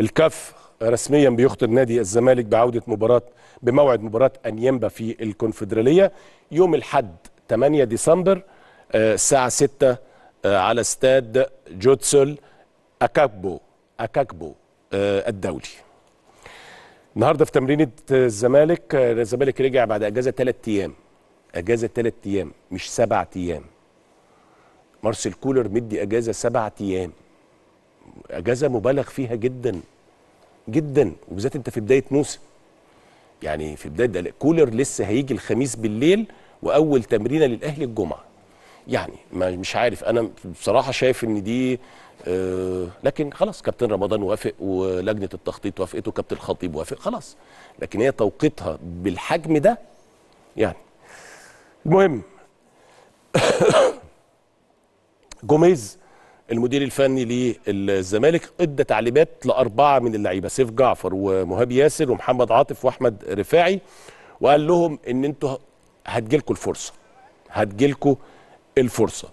الكاف رسميا بيخطر نادي الزمالك بعودة مباراة بموعد مباراة أنيمبا في الكونفدرالية يوم الحد 8 ديسمبر آه، الساعة 6 آه، على استاد جوتسل أكاكبو أكاكبو آه، الدولي النهارده في تمرينة الزمالك الزمالك رجع بعد اجازه ثلاث ايام اجازه ثلاث ايام مش سبع ايام مارسيل كولر مدي اجازه سبع ايام اجازه مبالغ فيها جدا جدا وبالذات انت في بدايه موسم يعني في بدايه كولر لسه هيجي الخميس بالليل واول تمرينه للاهلي الجمعه يعني مش عارف انا بصراحه شايف ان دي آه لكن خلاص كابتن رمضان وافق ولجنه التخطيط وافقت وكابتن الخطيب وافق خلاص لكن هي توقيتها بالحجم ده يعني المهم جوميز المدير الفني للزمالك ادى تعليمات لاربعه من اللعيبه سيف جعفر ومهاب ياسر ومحمد عاطف واحمد رفاعي وقال لهم ان انتوا هتجيلكوا الفرصه هتجيلكوا الفرصه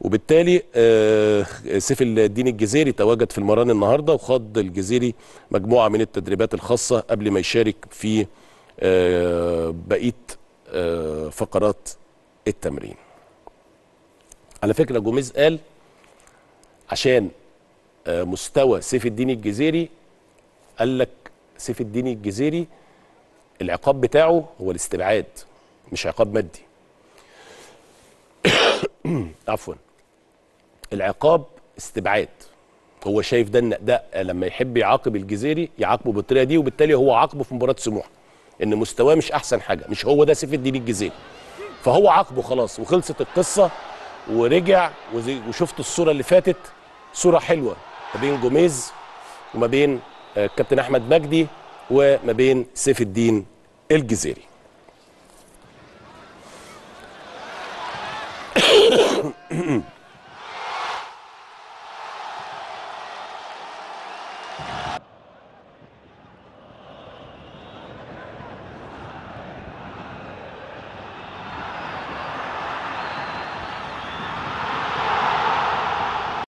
وبالتالي آه، سيف الدين الجزيري تواجد في المران النهارده وخاض الجزيري مجموعه من التدريبات الخاصه قبل ما يشارك في آه، بقيه آه، فقرات التمرين على فكره جوميز قال عشان آه، مستوى سيف الدين الجزيري قال لك سيف الدين الجزيري العقاب بتاعه هو الاستبعاد مش عقاب مادي عفوا العقاب استبعاد هو شايف ده ده لما يحب يعاقب الجزيري يعاقبه بالطريقه دي وبالتالي هو عاقبه في مباراه سموحه ان مستواه مش احسن حاجه مش هو ده سيف الدين الجزيري فهو عاقبه خلاص وخلصت القصه ورجع وشفت الصوره اللي فاتت صوره حلوه ما بين جوميز وما بين الكابتن آه، احمد مجدي وما بين سيف الدين الجزيري